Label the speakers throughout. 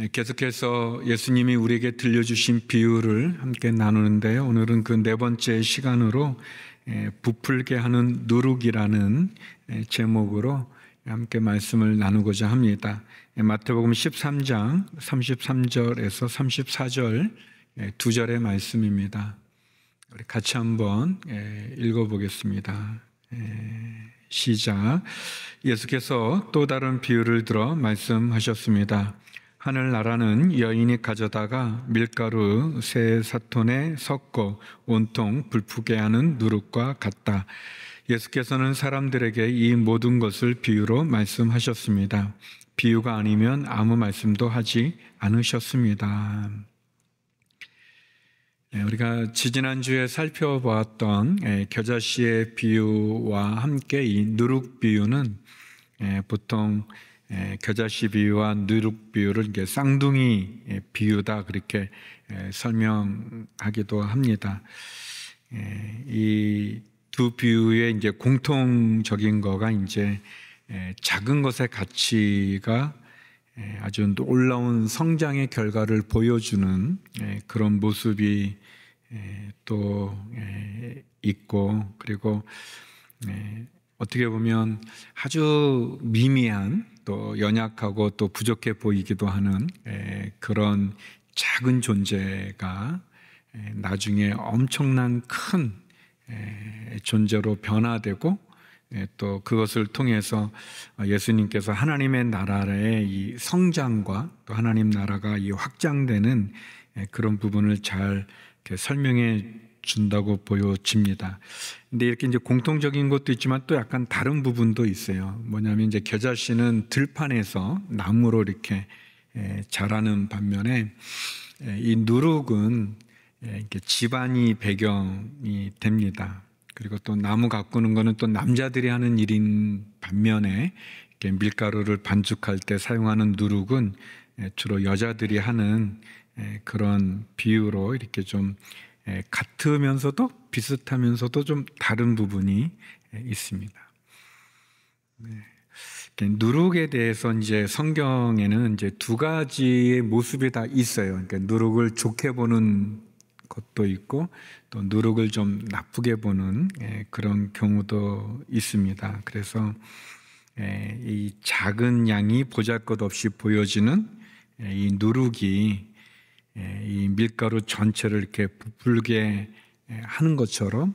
Speaker 1: 네, 계속해서 예수님이 우리에게 들려주신 비유를 함께 나누는데 오늘은 그 네 번째 시간으로 예, 부풀게 하는 누룩이라는 예, 제목으로 함께 말씀을 나누고자 합니다. 예, 마태복음 13장 33절에서 34절 두 절의 말씀입니다. 우리 같이 한번 읽어보겠습니다. 시작. 예수께서 또 다른 비유를 들어 말씀하셨습니다. 하늘나라는 여인이 가져다가 밀가루 세 사톤에 섞어 온통 불푸게 하는 누룩과 같다. 예수께서는 사람들에게 이 모든 것을 비유로 말씀하셨습니다. 비유가 아니면 아무 말씀도 하지 않으셨습니다. 네, 우리가 지난주에 살펴보았던 예, 겨자씨의 비유와 함께 이 누룩 비유는 예, 보통 예, 겨자씨 비유와 누룩 비유를 이게 쌍둥이 예, 비유다 그렇게 예, 설명하기도 합니다. 이 두 비유의 이제 공통적인 거가 이제 작은 것의 가치가 아주 올라온 성장의 결과를 보여주는 그런 모습이 또 있고 그리고 어떻게 보면 아주 미미한 또 연약하고 또 부족해 보이기도 하는 그런 작은 존재가 나중에 엄청난 큰 존재로 변화되고 또 그것을 통해서 예수님께서 하나님의 나라의 이 성장과 또 하나님 나라가 이 확장되는 그런 부분을 잘 설명해 준다고 보여집니다. 근데 이렇게 이제 공통적인 것도 있지만 또 약간 다른 부분도 있어요. 뭐냐면 이제 겨자씨는 들판에서 나무로 이렇게 자라는 반면에 이 누룩은 이렇게 집안이 배경이 됩니다. 그리고 또 나무 가꾸는 거는 또 남자들이 하는 일인 반면에 이렇게 밀가루를 반죽할 때 사용하는 누룩은 주로 여자들이 하는 그런 비유로 이렇게 좀 예, 같으면서도 비슷하면서도 좀 다른 부분이 예, 있습니다. 네. 누룩에 대해서 이제 성경에는 이제 두 가지의 모습이 다 있어요. 그러니까 누룩을 좋게 보는 것도 있고 또 누룩을 좀 나쁘게 보는 예, 그런 경우도 있습니다. 그래서 이 작은 양이 보잘것없이 보여지는 이 누룩이 예, 이 밀가루 전체를 이렇게 부풀게 예, 하는 것처럼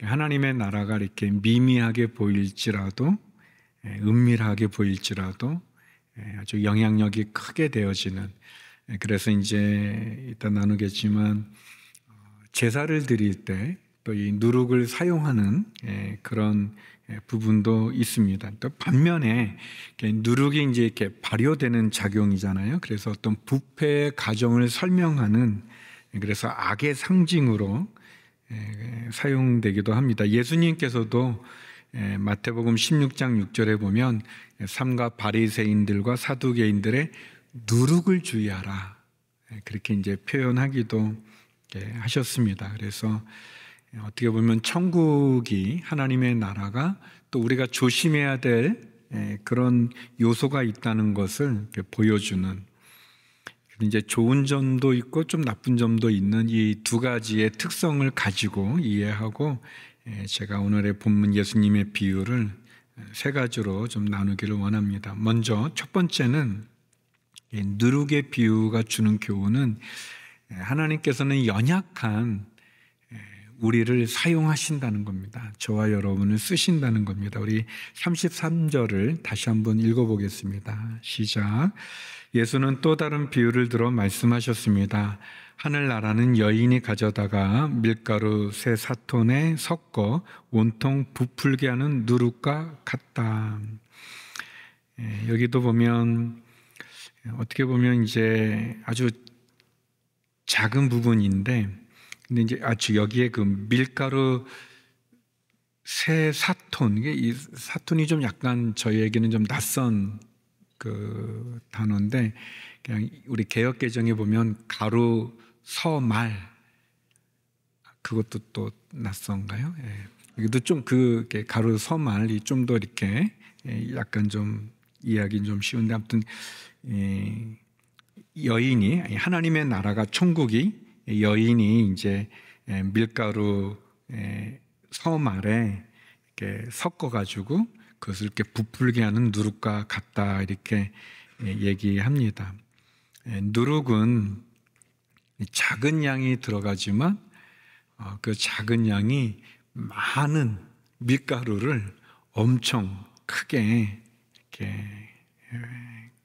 Speaker 1: 하나님의 나라가 이렇게 미미하게 보일지라도 예, 은밀하게 보일지라도 아주 영향력이 크게 되어지는 그래서 이제 이따 나누겠지만 어, 제사를 드릴 때 또 이 누룩을 사용하는 그런 예, 부분도 있습니다. 또 반면에 누룩이 이제 이렇게 발효되는 작용이잖아요. 그래서 어떤 부패 가정을 설명하는 예, 그래서 악의 상징으로 예, 사용되기도 합니다. 예수님께서도 마태복음 16장 6절에 보면 삼가 바리새인들과 사두개인들의 누룩을 주의하라 그렇게 이제 표현하기도 하셨습니다. 그래서 예, 어떻게 보면 천국이 하나님의 나라가 또 우리가 조심해야 될 예, 그런 요소가 있다는 것을 보여주는 이제 좋은 점도 있고 좀 나쁜 점도 있는 이 두 가지의 특성을 가지고 이해하고 예, 제가 오늘의 본문 예수님의 비유를 세 가지로 좀 나누기를 원합니다. 먼저 첫 번째는 누룩의 비유가 주는 교훈은 하나님께서는 연약한 우리를 사용하신다는 겁니다. 저와 여러분을 쓰신다는 겁니다. 우리 33절을 다시 한번 읽어보겠습니다. 시작. 예수는 또 다른 비유를 들어 말씀하셨습니다. 하늘나라는 여인이 가져다가 밀가루 세 사톤에 섞어 온통 부풀게 하는 누룩과 같다. 예, 여기도 보면 어떻게 보면 이제 아주 작은 부분인데 근데 이제 아주 여기에 그 밀가루 새 사톤 이게 이 사톤이 좀 약간 저희에게는 좀 낯선 그 단어인데 그냥 우리 개혁 개정에 보면 가루 서말 그것도 또 낯선가요? 예. 이기도 좀 그 가루 서말이 좀 더 이렇게 예, 약간 좀 이해하기는 좀 쉬운데 아무튼 예, 여인이 하나님의 나라가 천국이 여인이 이제 예, 밀가루 예, 섬 아래 이렇게 섞어가지고 그것을 이렇게 부풀게 하는 누룩과 같다 이렇게 예, 얘기합니다. 누룩은 작은 양이 들어가지만 어, 그 작은 양이 많은 밀가루를 엄청 크게 이렇게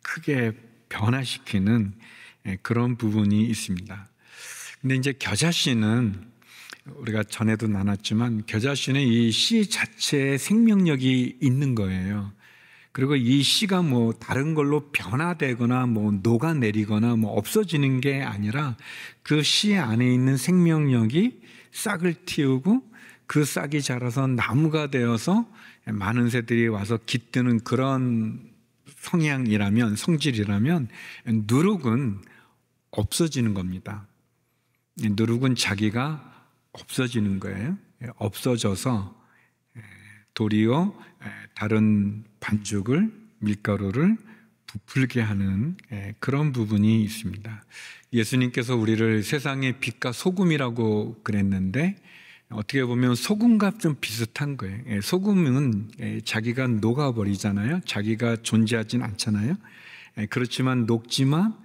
Speaker 1: 크게 변화시키는 그런 부분이 있습니다. 근데 이제 겨자씨는 우리가 전에도 나눴지만 겨자씨는 이 씨 자체에 생명력이 있는 거예요. 그리고 이 씨가 뭐 다른 걸로 변화되거나 뭐 녹아내리거나 뭐 없어지는 게 아니라 그 씨 안에 있는 생명력이 싹을 틔우고 그 싹이 자라서 나무가 되어서 많은 새들이 와서 깃드는 그런 성향이라면 성질이라면 누룩은 없어지는 겁니다. 누룩은 자기가 없어지는 거예요. 예, 없어져서 예, 도리어 예, 다른 반죽을 밀가루를 부풀게 하는 그런 부분이 있습니다. 예수님께서 우리를 세상의 빛과 소금이라고 그랬는데 어떻게 보면 소금과 좀 비슷한 거예요. 소금은 자기가 녹아버리잖아요. 자기가 존재하진 않잖아요. 그렇지만 녹지만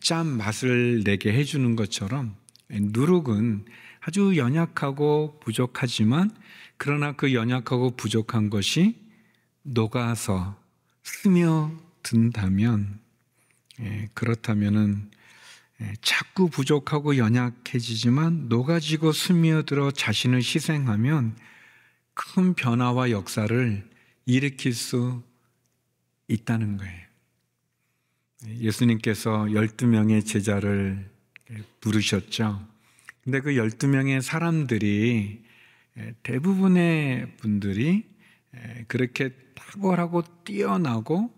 Speaker 1: 짠 맛을 내게 해주는 것처럼 누룩은 아주 연약하고 부족하지만 그러나 그 연약하고 부족한 것이 녹아서 스며든다면 예, 그렇다면은 예, 자꾸 부족하고 연약해지지만 녹아지고 스며들어 자신을 희생하면 큰 변화와 역사를 일으킬 수 있다는 거예요. 예, 예수님께서 12명의 제자를 부르셨죠. 근데 그 12명의 사람들이 대부분의 분들이 그렇게 탁월하고 뛰어나고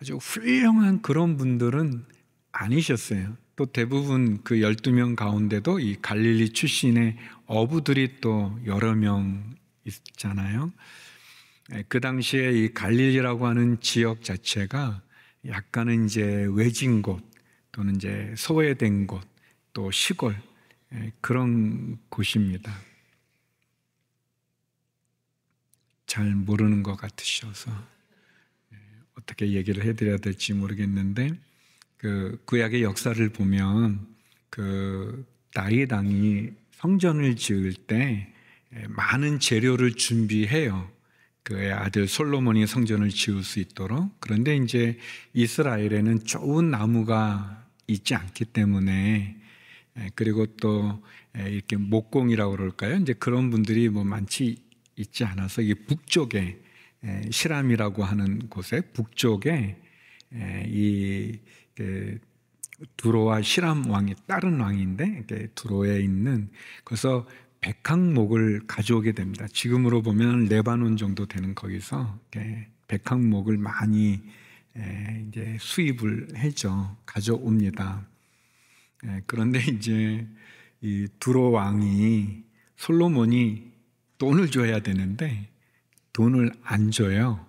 Speaker 1: 아주 훌륭한 그런 분들은 아니셨어요. 또 대부분 그 12명 가운데도 이 갈릴리 출신의 어부들이 또 여러 명 있잖아요. 그 당시에 이 갈릴리라고 하는 지역 자체가 약간은 이제 외진 곳 또는 이제 소외된 곳또 시골 예, 그런 곳입니다. 잘 모르는 것 같으셔서 예, 어떻게 얘기를 해드려야 될지 모르겠는데 그 구약의 역사를 보면 그 다윗왕이 성전을 지을 때 예, 많은 재료를 준비해요. 그의 아들 솔로몬이 성전을 지을 수 있도록. 그런데 이제 이스라엘에는 좋은 나무가 있지 않기 때문에 예, 그리고 또 예, 이렇게 목공이라고 그럴까요? 이제 그런 분들이 뭐 많지 있지 않아서 이 북쪽에 시람이라고 예, 하는 곳에 북쪽에 이 그 두로와 시람 왕이 다른 왕인데 두로에 있는 그래서 백항목을 가져오게 됩니다. 지금으로 보면 레바논 정도 되는 거기서 백항목을 많이 이제 수입을 해죠 가져옵니다. 예, 그런데 이제 이 두로 왕이 솔로몬이 돈을 줘야 되는데 돈을 안 줘요.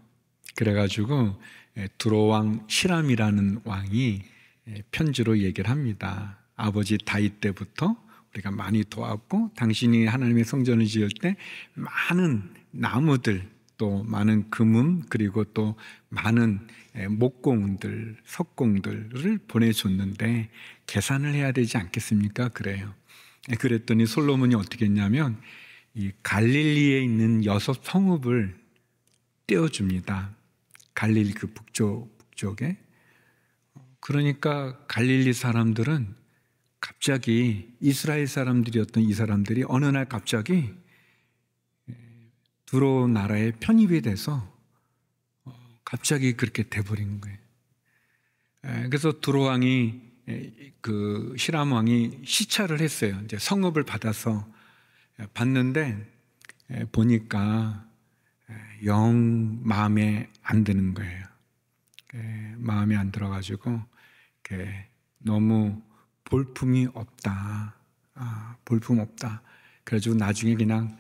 Speaker 1: 그래가지고 예, 두로 왕 시람이라는 왕이 예, 편지로 얘기를 합니다. 아버지 다윗 때부터 우리가 많이 도왔고 당신이 하나님의 성전을 지을 때 많은 나무들 또 많은 금음 그리고 또 많은 목공들 석공들을 보내줬는데 계산을 해야 되지 않겠습니까? 그래요. 그랬더니 솔로몬이 어떻게 했냐면 이 갈릴리에 있는 여섯 성읍을 떼어줍니다. 갈릴리 그 북쪽 북쪽에 그러니까 갈릴리 사람들은 갑자기 이스라엘 사람들이었던 이 사람들이 어느 날 갑자기 두로운 나라의 편입이 돼서 어, 갑자기 그렇게 돼버린 거예요. 그래서 두로왕이 그 시람 왕이 시찰을 했어요. 이제 성읍을 받아서 봤는데 보니까 영 마음에 안 드는 거예요. 마음에 안 들어가지고 너무 볼품이 없다. 아, 볼품 없다. 그래가지고 나중에 그냥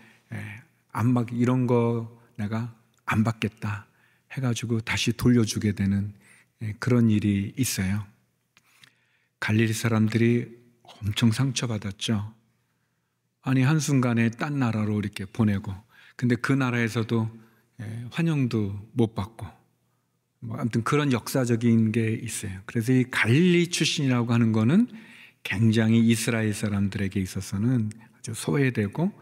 Speaker 1: 안 받, 이런 거 내가 안 받겠다 해가지고 다시 돌려주게 되는 예, 그런 일이 있어요. 갈릴리 사람들이 엄청 상처받았죠. 아니, 한순간에 딴 나라로 이렇게 보내고, 근데 그 나라에서도 예, 환영도 못 받고, 뭐 아무튼 그런 역사적인 게 있어요. 그래서 이 갈릴리 출신이라고 하는 거는 굉장히 이스라엘 사람들에게 있어서는 아주 소외되고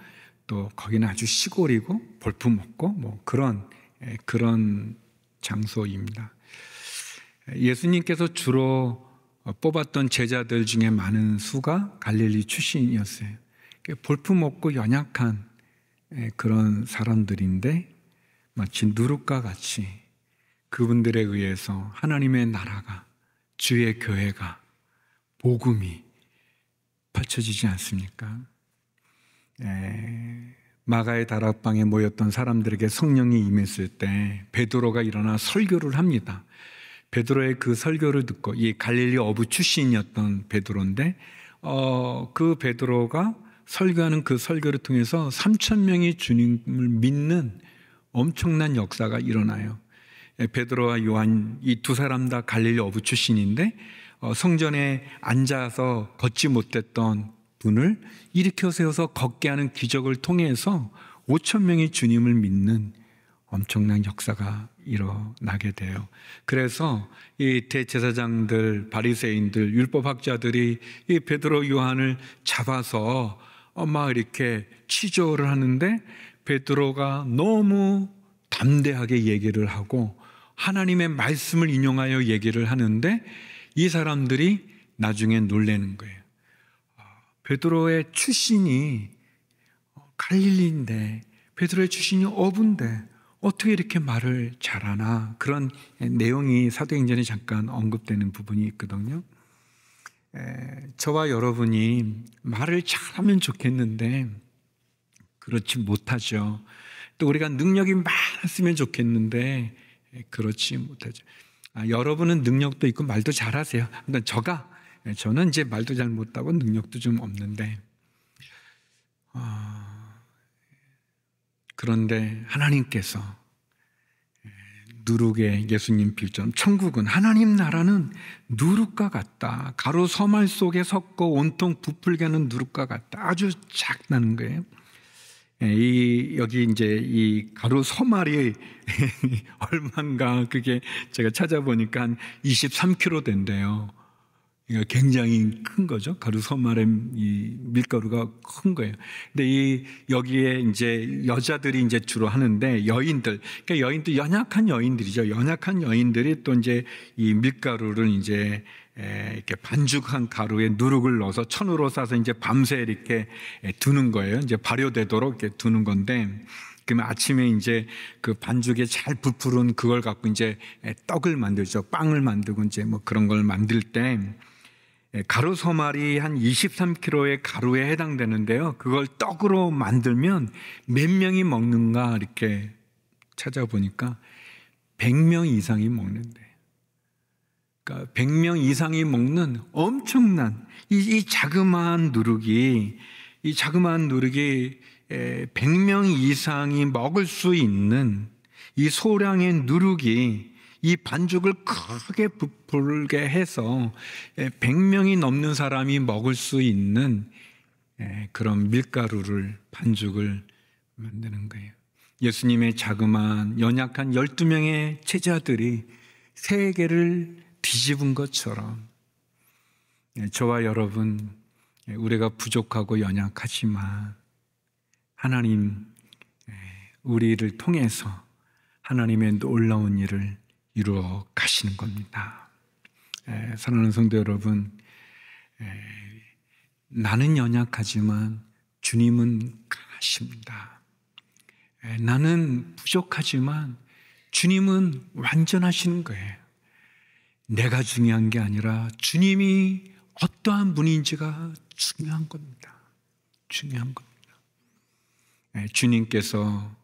Speaker 1: 또 거기는 아주 시골이고 볼품없고 뭐 그런 예, 그런 장소입니다. 예수님께서 주로 어, 뽑았던 제자들 중에 많은 수가 갈릴리 출신이었어요. 볼품없고 연약한 예, 그런 사람들인데 마치 누룩과 같이 그분들에 의해서 하나님의 나라가 주의 교회가 복음이 펼쳐지지 않습니까? 예, 마가의 다락방에 모였던 사람들에게 성령이 임했을 때 베드로가 일어나 설교를 합니다. 베드로의 그 설교를 듣고 이 갈릴리 어부 출신이었던 베드로인데 어, 그 베드로가 설교하는 그 설교를 통해서 3천 명이 주님을 믿는 엄청난 역사가 일어나요. 예, 베드로와 요한 이 두 사람 다 갈릴리 어부 출신인데 어, 성전에 앉아서 걷지 못했던 분을 일으켜 세워서 걷게 하는 기적을 통해서 5천 명이 주님을 믿는 엄청난 역사가 일어나게 돼요. 그래서 이 대제사장들, 바리새인들, 율법학자들이 이 베드로 요한을 잡아서 막 이렇게 치조를 하는데 베드로가 너무 담대하게 얘기를 하고 하나님의 말씀을 인용하여 얘기를 하는데 이 사람들이 나중에 놀래는 거예요. 베드로의 출신이 갈릴리인데 베드로의 출신이 어부인데 어떻게 이렇게 말을 잘하나 그런 내용이 사도행전에 잠깐 언급되는 부분이 있거든요. 에, 저와 여러분이 말을 잘하면 좋겠는데 그렇지 못하죠. 또 우리가 능력이 많았으면 좋겠는데 그렇지 못하죠. 아, 여러분은 능력도 있고 말도 잘하세요. 근데 그러니까 저가 네, 저는 이제 말도 잘 못하고 능력도 좀 없는데 어, 그런데 하나님께서 예, 누룩의 예수님 빌처럼 천국은 하나님 나라는 누룩과 같다. 가로 서말 속에 섞어 온통 부풀게는 하 누룩과 같다. 아주 작다는 거예요. 예, 이 여기 이제 이가로 서말이 얼마인가 그게 제가 찾아보니까 한 23kg 된대요. 그러니까 굉장히 큰 거죠. 가루 소마렘 이 밀가루가 큰 거예요. 근데 이 여기에 이제 여자들이 이제 주로 하는데 여인들, 그러니까 여인들 연약한 여인들이죠. 연약한 여인들이 또 이제 이 밀가루를 이제 에, 이렇게 반죽한 가루에 누룩을 넣어서 천으로 싸서 이제 밤새 이렇게 두는 거예요. 이제 발효되도록 이렇게 두는 건데 그러면 아침에 이제 그 반죽에 잘 부풀은 그걸 갖고 이제 떡을 만들죠. 빵을 만들고 이제 뭐 그런 걸 만들 때 예, 가루 소말이 한 23kg의 가루에 해당되는데요. 그걸 떡으로 만들면 몇 명이 먹는가 이렇게 찾아보니까 100명 이상이 먹는데. 그러니까 100명 이상이 먹는 엄청난 이, 이 자그마한 누룩이 이 자그마한 누룩이 100명 예, 이상이 먹을 수 있는 이 소량의 누룩이 이 반죽을 크게 부풀게 해서 100명이 예, 넘는 사람이 먹을 수 있는 예, 그런 밀가루를 반죽을 만드는 거예요. 예수님의 자그마한 연약한 12명의 제자들이 세계를 뒤집은 것처럼 예, 저와 여러분 우리가 부족하고 연약하지만 하나님 우리를 통해서 하나님의 놀라운 일을 이루어 가시는 겁니다. 에, 사랑하는 성도 여러분, 에, 나는 연약하지만 주님은 강십니다 에, 나는 부족하지만 주님은 완전하시는 거예요. 내가 중요한 게 아니라 주님이 어떠한 분인지가 중요한 겁니다. 중요한 겁니다. 주님께서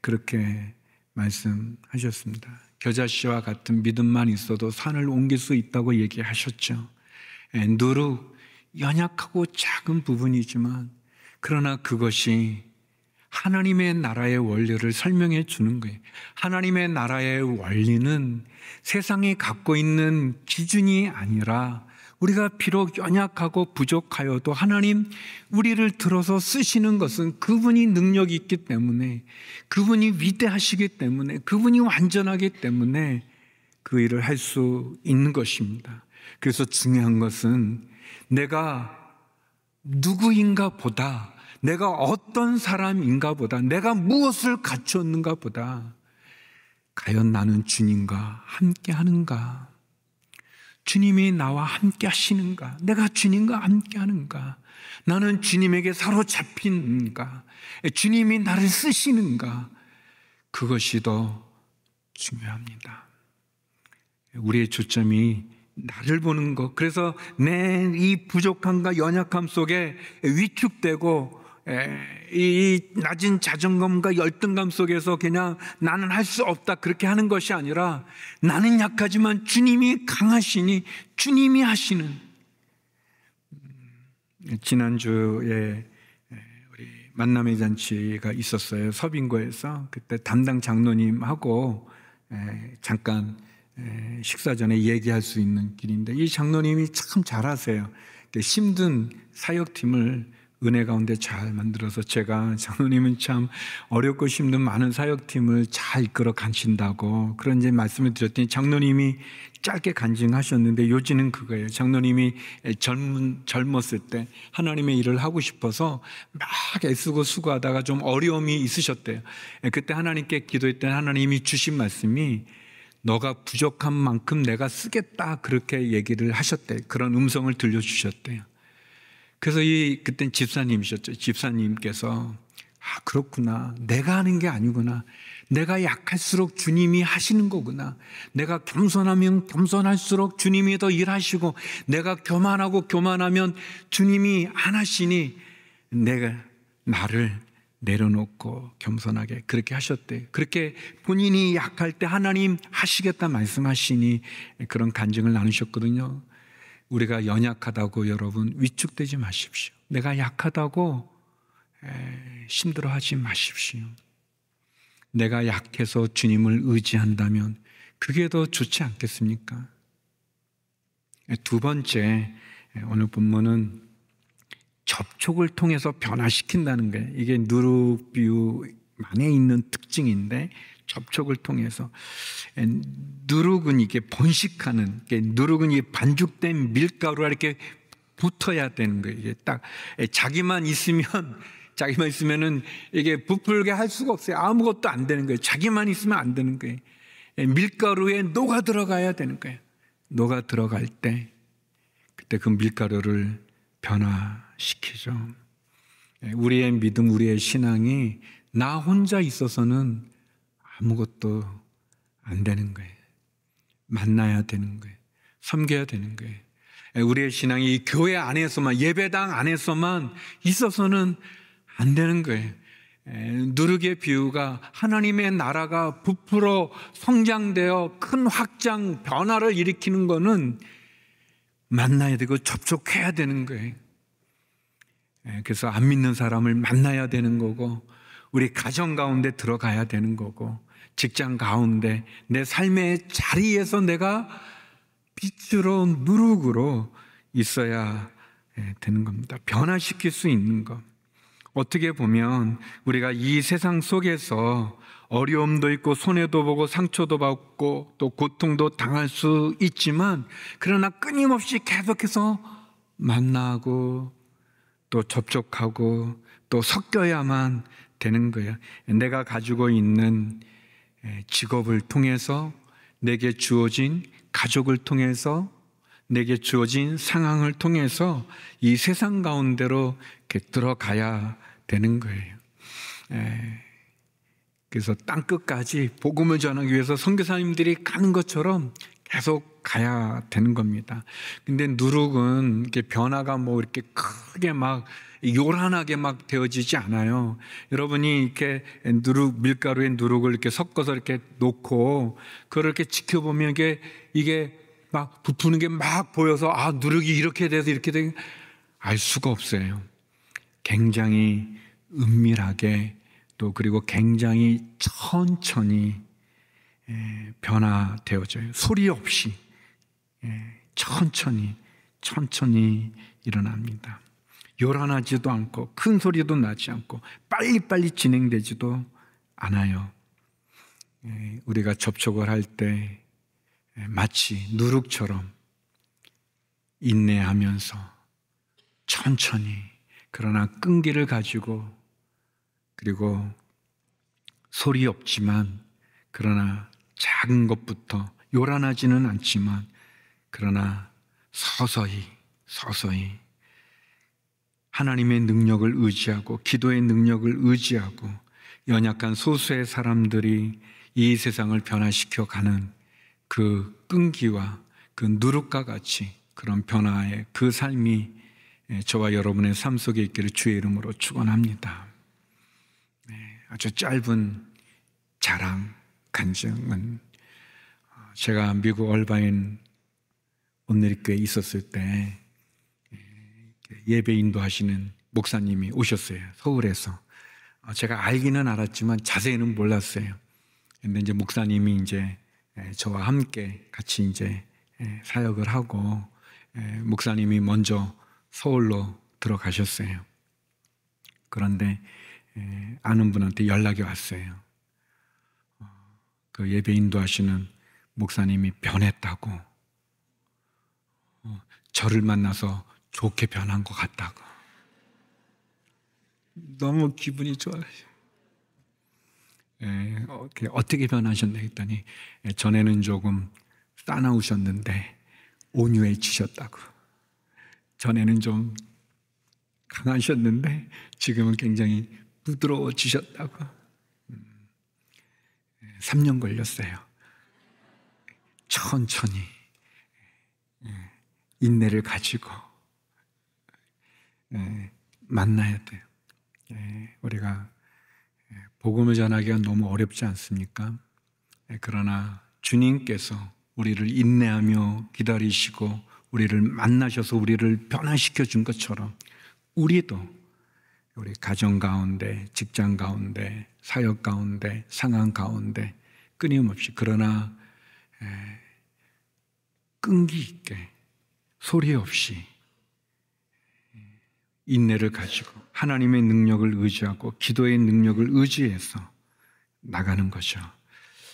Speaker 1: 그렇게 말씀하셨습니다. 겨자씨와 같은 믿음만 있어도 산을 옮길 수 있다고 얘기하셨죠. 예, 누룩, 연약하고 작은 부분이지만, 그러나 그것이 하나님의 나라의 원리를 설명해 주는 거예요. 하나님의 나라의 원리는 세상이 갖고 있는 기준이 아니라 우리가 비록 연약하고 부족하여도 하나님 우리를 들어서 쓰시는 것은 그분이 능력이 있기 때문에 그분이 위대하시기 때문에 그분이 완전하기 때문에 그 일을 할 수 있는 것입니다. 그래서 중요한 것은 내가 누구인가 보다 내가 어떤 사람인가 보다 내가 무엇을 갖췄는가 보다 과연 나는 주님과 함께 하는가 주님이 나와 함께 하시는가? 내가 주님과 함께 하는가? 나는 주님에게 사로잡히는가? 주님이 나를 쓰시는가? 그것이 더 중요합니다. 우리의 초점이 나를 보는 것. 그래서 내 이 부족함과 연약함 속에 위축되고 예, 이 낮은 자존감과 열등감 속에서 그냥 나는 할 수 없다 그렇게 하는 것이 아니라 나는 약하지만 주님이 강하시니 주님이 하시는 음, 지난주에 예, 우리 만남의 잔치가 있었어요 서빙고에서 그때 담당 장로님하고 예, 잠깐 식사 전에 얘기할 수 있는 길인데 이 장로님이 참 잘하세요 힘든 사역팀을 은혜 가운데 잘 만들어서 제가 장로님은 참 어렵고 힘든 많은 사역팀을 잘 이끌어 간신다고 그런 이제 말씀을 드렸더니 장로님이 짧게 간증하셨는데 요지는 그거예요. 장로님이 젊은, 젊었을 때 하나님의 일을 하고 싶어서 막 애쓰고 수고하다가 좀 어려움이 있으셨대요. 예, 그때 하나님께 기도했던 하나님이 주신 말씀이 너가 부족한 만큼 내가 쓰겠다 그렇게 얘기를 하셨대 그런 음성을 들려주셨대요. 그래서 이 그땐 집사님이셨죠. 집사님께서 아 그렇구나. 내가 하는 게 아니구나. 내가 약할수록 주님이 하시는 거구나. 내가 겸손하면 겸손할수록 주님이 더 일하시고 내가 교만하고 교만하면 주님이 안 하시니 내가 나를 내려놓고 겸손하게 그렇게 하셨대. 그렇게 본인이 약할 때 하나님 하시겠다 말씀하시니 그런 간증을 나누셨거든요. 우리가 연약하다고 여러분 위축되지 마십시오. 내가 약하다고 힘들어하지 마십시오. 내가 약해서 주님을 의지한다면 그게 더 좋지 않겠습니까? 두 번째 오늘 본문은 접촉을 통해서 변화시킨다는 게 이게 누룩비유만에 있는 특징인데 접촉을 통해서 누룩은 이게 번식하는 누룩은 이 반죽된 밀가루가 이렇게 붙어야 되는 거예요. 이게 딱 자기만 있으면 자기만 있으면은 이게 부풀게 할 수가 없어요. 아무것도 안 되는 거예요. 자기만 있으면 안 되는 거예요. 밀가루에 녹아 들어가야 되는 거예요. 녹아 들어갈 때 그때 그 밀가루를 변화시키죠. 우리의 믿음, 우리의 신앙이 나 혼자 있어서는 아무것도 안 되는 거예요. 만나야 되는 거예요. 섬겨야 되는 거예요. 예, 우리의 신앙이 교회 안에서만, 예배당 안에서만 있어서는 안 되는 거예요. 예, 누룩의 비유가 하나님의 나라가 부풀어 성장되어 큰 확장, 변화를 일으키는 거는 만나야 되고 접촉해야 되는 거예요. 예, 그래서 안 믿는 사람을 만나야 되는 거고, 우리 가정 가운데 들어가야 되는 거고, 직장 가운데, 내 삶의 자리에서 내가 빛으로 누룩으로 있어야 예, 되는 겁니다. 변화시킬 수 있는 것. 어떻게 보면 우리가 이 세상 속에서 어려움도 있고 손해도 보고 상처도 받고 또 고통도 당할 수 있지만 그러나 끊임없이 계속해서 만나고 또 접촉하고 또 섞여야만 되는 거예요. 내가 가지고 있는 예, 직업을 통해서 내게 주어진 가족을 통해서 내게 주어진 상황을 통해서 이 세상 가운데로 들어가야 되는 거예요. 예, 그래서 땅 끝까지 복음을 전하기 위해서 선교사님들이 가는 것처럼 계속 가야 되는 겁니다. 근데 누룩은 이렇게 변화가 뭐 이렇게 크게 막 요란하게 막 되어지지 않아요. 여러분이 이렇게 누룩 밀가루에 누룩을 이렇게 섞어서 이렇게 놓고 그렇게 지켜보면 이게 이게 막 부푸는 게 막 보여서 아 누룩이 이렇게 돼서 이렇게 되알 수가 없어요. 굉장히 은밀하게 또 그리고 굉장히 천천히 예, 변화되어져요. 소리 없이 예, 천천히 천천히 일어납니다. 요란하지도 않고 큰 소리도 나지 않고 빨리빨리 진행되지도 않아요. 예, 우리가 접촉을 할때 예, 마치 누룩처럼 인내하면서 천천히 그러나 끈기를 가지고 그리고 소리 없지만 그러나 작은 것부터 요란하지는 않지만 그러나 서서히 서서히 하나님의 능력을 의지하고 기도의 능력을 의지하고 연약한 소수의 사람들이 이 세상을 변화시켜 가는 그 끈기와 그 누룩과 같이 그런 변화의 그 삶이 저와 여러분의 삶 속에 있기를 주의 이름으로 축원합니다. 네, 아주 짧은 자랑 간증은 제가 미국 얼바인 온누리교에 있었을 때 예배 인도하시는 목사님이 오셨어요. 서울에서. 아, 제가 알기는 알았지만 자세히는 몰랐어요. 근데 이제 목사님이 이제 저와 함께 같이 이제 사역을 하고 목사님이 먼저 서울로 들어가셨어요. 그런데 아는 분한테 연락이 왔어요. 어, 그 예배 인도하시는 목사님이 변했다고 어, 저를 만나서 좋게 변한 것 같다고. 너무 기분이 좋아요. 예, 어떻게 변하셨나 했더니 예, 전에는 조금 싸나우셨는데 온유해지셨다고. 전에는 좀 강하셨는데 지금은 굉장히 부드러워지셨다고. 음, 3년 예, 걸렸어요. 천천히 예, 인내를 가지고 예, 만나야 돼요. 예, 우리가 예, 복음을 전하기가 너무 어렵지 않습니까? 그러나 주님께서 우리를 인내하며 기다리시고 우리를 만나셔서 우리를 변화시켜 준 것처럼 우리도 우리 가정 가운데, 직장 가운데, 사역 가운데, 상황 가운데 끊임없이 그러나 끈기 있게 소리 없이 인내를 가지고 하나님의 능력을 의지하고 기도의 능력을 의지해서 나가는 거죠.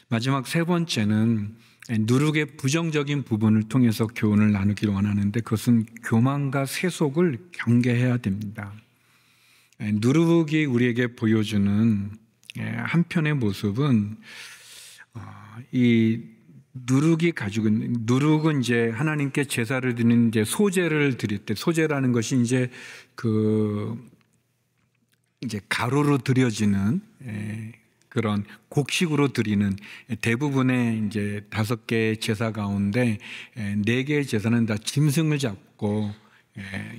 Speaker 1: 마지막 세 번째는 누룩의 부정적인 부분을 통해서 교훈을 나누기로 원하는데 그것은 교만과 세속을 경계해야 됩니다. 누룩이 우리에게 보여주는 한편의 모습은 어, 이 누룩이 가지고 있는 누룩은 이제 하나님께 제사를 드리는 이제 소재를 드릴 때 소재라는 것이 이제 그 이제 가루로 드려지는 에, 예, 그런 곡식으로 드리는 예, 대부분의 이제 다섯 개의 제사 가운데 예, 네 개의 제사는 다 짐승을 잡고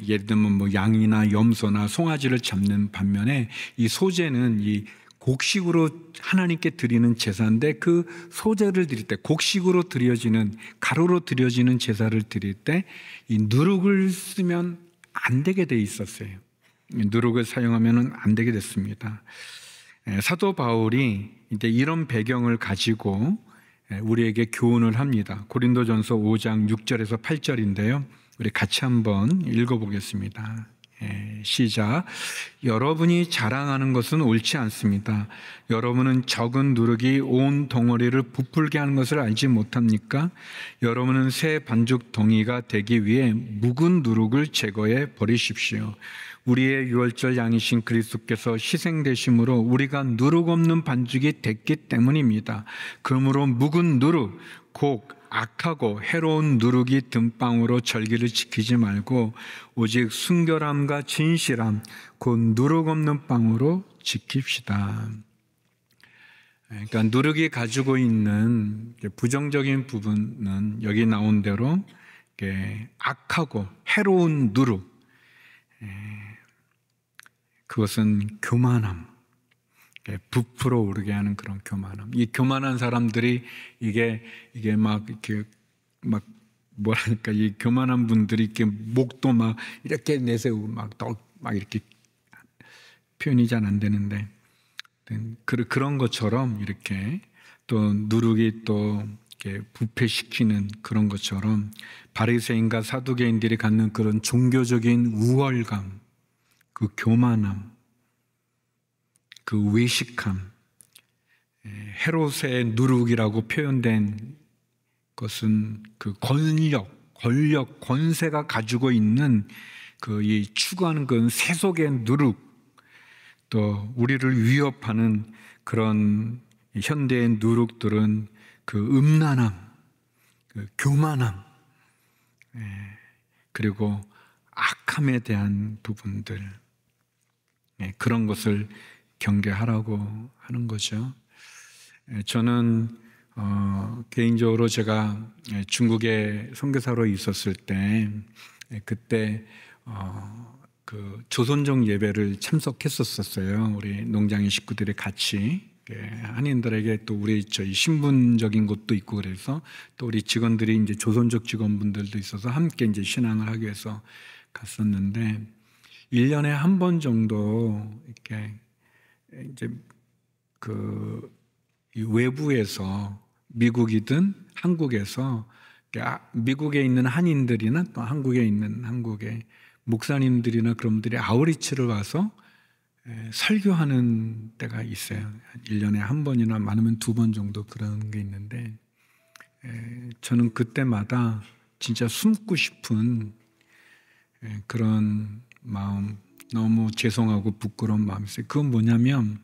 Speaker 1: 예를 들면 뭐 양이나 염소나 송아지를 잡는 반면에 이 소재는 이 곡식으로 하나님께 드리는 제사인데 그 소재를 드릴 때 곡식으로 드려지는 가루로 드려지는 제사를 드릴 때 이 누룩을 쓰면 안 되게 돼 있었어요. 누룩을 사용하면 안 되게 됐습니다. 사도 바울이 이제 이런 배경을 가지고 우리에게 교훈을 합니다. 고린도전서 5장 6절에서 8절인데요. 우리 같이 한번 읽어보겠습니다. 예, 시작. 여러분이 자랑하는 것은 옳지 않습니다. 여러분은 적은 누룩이 온 덩어리를 부풀게 하는 것을 알지 못합니까? 여러분은 새 반죽 덩이가 되기 위해 묵은 누룩을 제거해 버리십시오. 우리의 유월절 양이신 그리스도께서 희생되심으로 우리가 누룩 없는 반죽이 됐기 때문입니다. 그러므로 묵은 누룩, 곡, 악하고 해로운 누룩이 듬빵으로 절기를 지키지 말고 오직 순결함과 진실함 그 누룩 없는 빵으로 지킵시다. 그러니까 누룩이 가지고 있는 부정적인 부분은 여기 나온 대로 악하고 해로운 누룩 예, 그것은 교만함, 부풀어 오르게 하는 그런 교만함. 이 교만한 사람들이 이게 이게 막 이렇게 막 뭐랄까 이 교만한 분들이 이렇게 목도 막 이렇게 내세우고 막막 이렇게 표현이 잘 안 되는데 그, 그런 것처럼 이렇게 또 누룩이 또 부패시키는 그런 것처럼 바리새인과 사두개인들이 갖는 그런 종교적인 우월감, 그 교만함, 그 외식함, 헤롯의 누룩이라고 표현된 것은 그 권력, 권력, 권세가 가지고 있는 그 이 추구하는 그 세속의 누룩, 또 우리를 위협하는 그런 현대의 누룩들은 그 음란함, 그 교만함, 그리고 악함에 대한 부분들, 그런 것을 경계하라고 하는 거죠. 예, 저는 어, 개인적으로 제가 예, 중국에 선교사로 있었을 때 예, 그때 어, 그 조선종 예배를 참석했었었어요. 우리 농장의 식구들이 같이 한인들에게 또 우리 저희 신분적인 것도 있고 그래서 또 우리 직원들이 이제 조선족 직원분들도 있어서 함께 이제 신앙을 하기 위해서 갔었는데 1년에 한 번 정도 이렇게 이제 그 외부에서 미국이든 한국에서 아, 미국에 있는 한인들이나 또 한국에 있는 한국의 목사님들이나 그런 분들이 아우리치를 와서 설교하는 때가 있어요. 1년에 한 번이나 많으면 두 번 정도 그런 게 있는데 저는 그때마다 진짜 숨고 싶은 그런 마음 너무 죄송하고 부끄러운 마음이 있어요. 그건 뭐냐면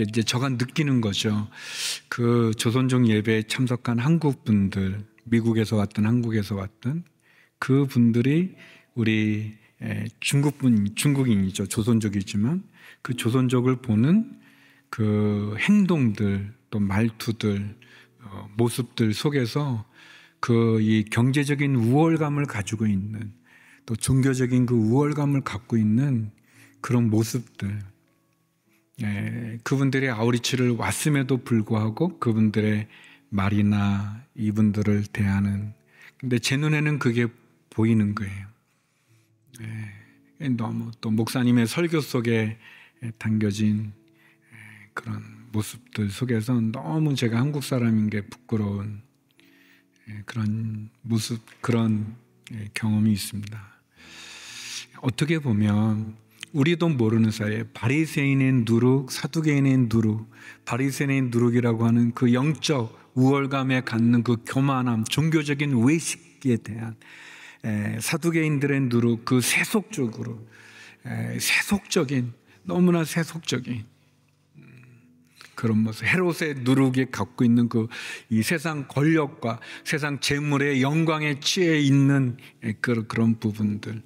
Speaker 1: 이제 저가 느끼는 거죠. 그 조선종 예배에 참석한 한국 분들, 미국에서 왔든 한국에서 왔든 그 분들이 우리 중국분 중국인이죠. 조선족이지만 그 조선족을 보는 그 행동들 또 말투들 어, 모습들 속에서 그 이 경제적인 우월감을 가지고 있는 또 종교적인 그 우월감을 갖고 있는 그런 모습들, 예, 그분들의 아우리치를 왔음에도 불구하고 그분들의 말이나 이분들을 대하는 근데 제 눈에는 그게 보이는 거예요. 예, 너무 또 목사님의 설교 속에 담겨진 예, 그런 모습들 속에서 너무 제가 한국 사람인 게 부끄러운 예, 그런 모습 그런 예, 경험이 있습니다. 어떻게 보면 우리도 모르는 사이에 바리새인의 누룩, 사두개인의 누룩, 바리새인의 누룩이라고 하는 그 영적 우월감에 갖는 그 교만함, 종교적인 외식에 대한 사두개인들의 누룩, 그 세속적으로 에, 세속적인 너무나 세속적인 그런 모습, 헤롯의 누룩이 갖고 있는 그 이 세상 권력과 세상 재물의 영광에 취해 있는 그런, 그런 부분들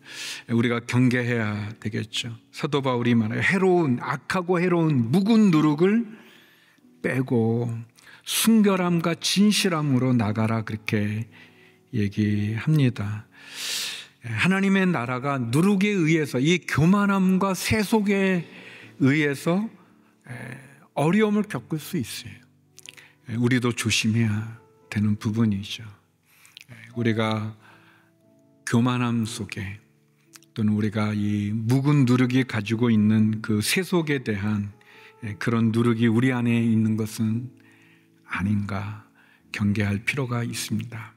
Speaker 1: 우리가 경계해야 되겠죠. 사도 바울이 말해 해로운 악하고 해로운 묵은 누룩을 빼고 순결함과 진실함으로 나가라 그렇게 얘기합니다. 하나님의 나라가 누룩에 의해서 이 교만함과 세속에 의해서 어려움을 겪을 수 있어요. 예, 우리도 조심해야 되는 부분이죠. 예, 우리가 교만함 속에 또는 우리가 이 묵은 누룩이 가지고 있는 그 세속에 대한 예, 그런 누룩이 우리 안에 있는 것은 아닌가 경계할 필요가 있습니다.